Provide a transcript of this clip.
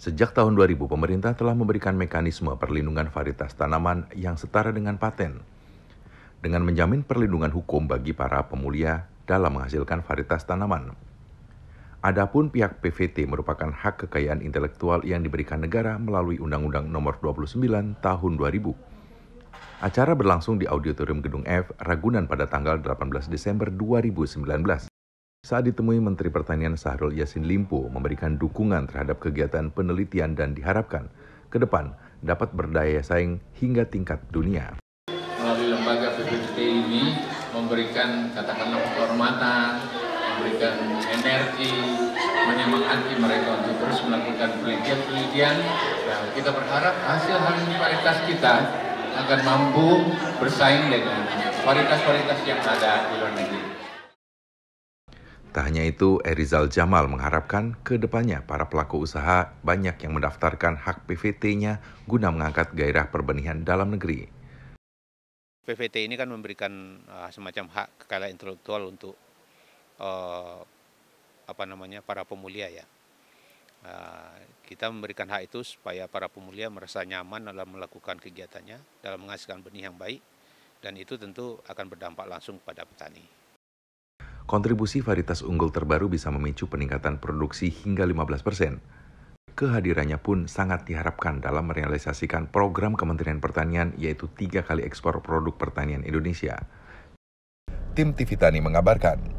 Sejak tahun 2000, pemerintah telah memberikan mekanisme perlindungan varietas tanaman yang setara dengan paten dengan menjamin perlindungan hukum bagi para pemulia dalam menghasilkan varietas tanaman. Adapun pihak PVT merupakan hak kekayaan intelektual yang diberikan negara melalui Undang-Undang Nomor 29 Tahun 2000. Acara berlangsung di Auditorium Gedung F, Ragunan pada tanggal 18 Desember 2019. Saat ditemui Menteri Pertanian Sahrul Yasin Limpo memberikan dukungan terhadap kegiatan penelitian dan diharapkan ke depan dapat berdaya saing hingga tingkat dunia. Melalui lembaga PPT ini memberikan katakanlah penghormatan, memberikan energi, menyemangati mereka untuk terus melakukan penelitian-penelitian. Nah, kita berharap hasil hasil varietas kita akan mampu bersaing dengan varietas-varietas yang ada di luar negeri. Tak hanya itu, Erizal Jamal mengharapkan ke depannya para pelaku usaha banyak yang mendaftarkan hak PVT-nya guna mengangkat gairah perbenihan dalam negeri. PVT ini kan memberikan uh, semacam hak kekayaan intelektual untuk uh, apa namanya para pemulia ya. Uh, kita memberikan hak itu supaya para pemulia merasa nyaman dalam melakukan kegiatannya, dalam menghasilkan benih yang baik, dan itu tentu akan berdampak langsung kepada petani. Kontribusi varietas unggul terbaru bisa memicu peningkatan produksi hingga 15%. Kehadirannya pun sangat diharapkan dalam merealisasikan program Kementerian Pertanian yaitu tiga kali ekspor produk pertanian Indonesia. Tim TV Tani mengabarkan.